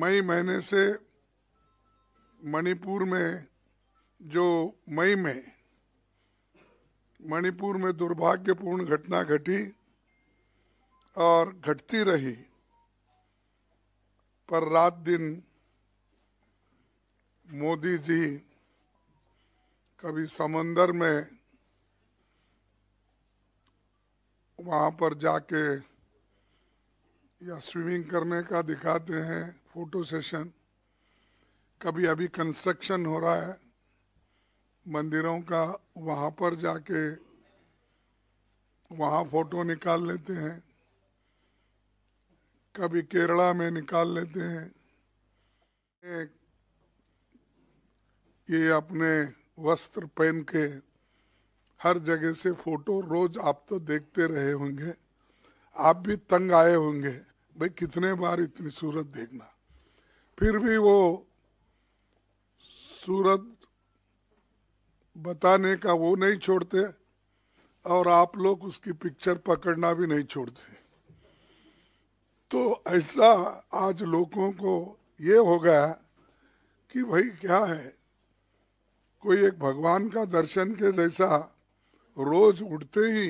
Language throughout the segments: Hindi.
मई महीने से मणिपुर में जो मई में मणिपुर में दुर्भाग्यपूर्ण घटना घटी और घटती रही पर रात दिन मोदी जी कभी समंदर में वहाँ पर जाके या स्विमिंग करने का दिखाते हैं फोटो सेशन कभी अभी कंस्ट्रक्शन हो रहा है मंदिरों का वहाँ पर जाके वहाँ फोटो निकाल लेते हैं कभी केरला में निकाल लेते हैं ये अपने वस्त्र पहन के हर जगह से फोटो रोज आप तो देखते रहे होंगे आप भी तंग आए होंगे भाई कितने बार इतनी सूरत देखना फिर भी वो सूरत बताने का वो नहीं छोड़ते और आप लोग उसकी पिक्चर पकड़ना भी नहीं छोड़ते तो ऐसा आज लोगों को ये हो गया कि भाई क्या है कोई एक भगवान का दर्शन के जैसा रोज उठते ही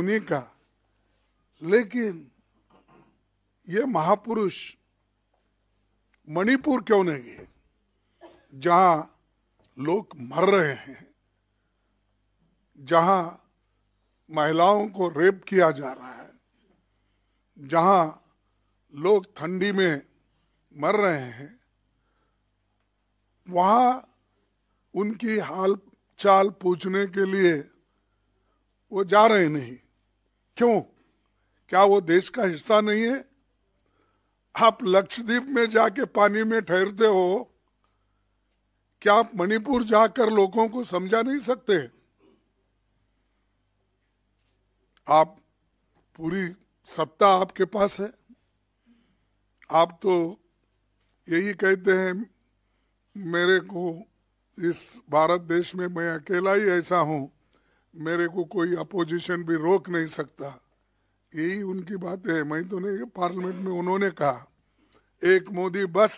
उन्हीं का लेकिन ये महापुरुष मणिपुर क्यों नहीं गए जहां लोग मर रहे हैं जहां महिलाओं को रेप किया जा रहा है जहां लोग ठंडी में मर रहे हैं वहां उनकी हाल चाल पूछने के लिए वो जा रहे नहीं क्यों क्या वो देश का हिस्सा नहीं है आप लक्षद्वीप में जाके पानी में ठहरते हो क्या आप मणिपुर जाकर लोगों को समझा नहीं सकते आप पूरी सत्ता आपके पास है आप तो यही कहते हैं मेरे को इस भारत देश में मैं अकेला ही ऐसा हूं मेरे को कोई अपोजिशन भी रोक नहीं सकता यही उनकी बातें हैं मैं तो नहीं पार्लियामेंट में उन्होंने कहा एक मोदी बस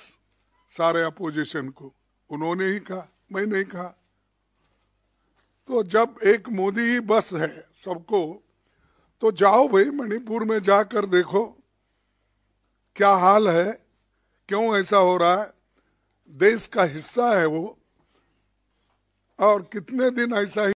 सारे अपोजिशन को उन्होंने ही कहा मैं नहीं कहा तो जब एक मोदी ही बस है सबको तो जाओ भाई मणिपुर में जाकर देखो क्या हाल है क्यों ऐसा हो रहा है देश का हिस्सा है वो और कितने दिन ऐसा ही